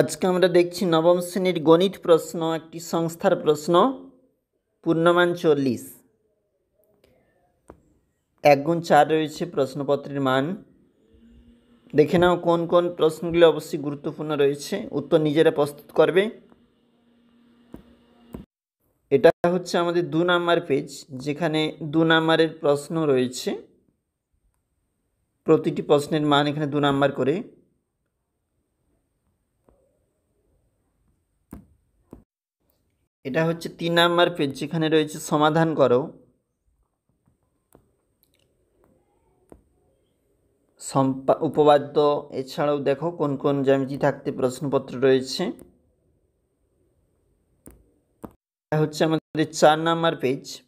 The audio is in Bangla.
আজকে আমরা দেখছি নবম শ্রেণীর গণিত প্রশ্ন একটি সংস্থার প্রশ্ন পূর্ণমান চল্লিশ এক গুণ চার রয়েছে প্রশ্নপত্রের মান দেখে নাও কোন কোন প্রশ্নগুলি অবশ্যই গুরুত্বপূর্ণ রয়েছে উত্তর নিজেরা প্রস্তুত করবে এটা হচ্ছে আমাদের দু নাম্বার পেজ যেখানে দু নাম্বারের প্রশ্ন রয়েছে প্রতিটি প্রশ্নের মান এখানে দু নাম্বার করে এটা হচ্ছে তিন নাম্বার পেজ যেখানে রয়েছে সমাধান করো উপবাদ্য এছাড়াও দেখো কোন কোন জ্যামিতি থাকতে প্রশ্নপত্র রয়েছে এটা হচ্ছে আমাদের চার নাম্বার পেজ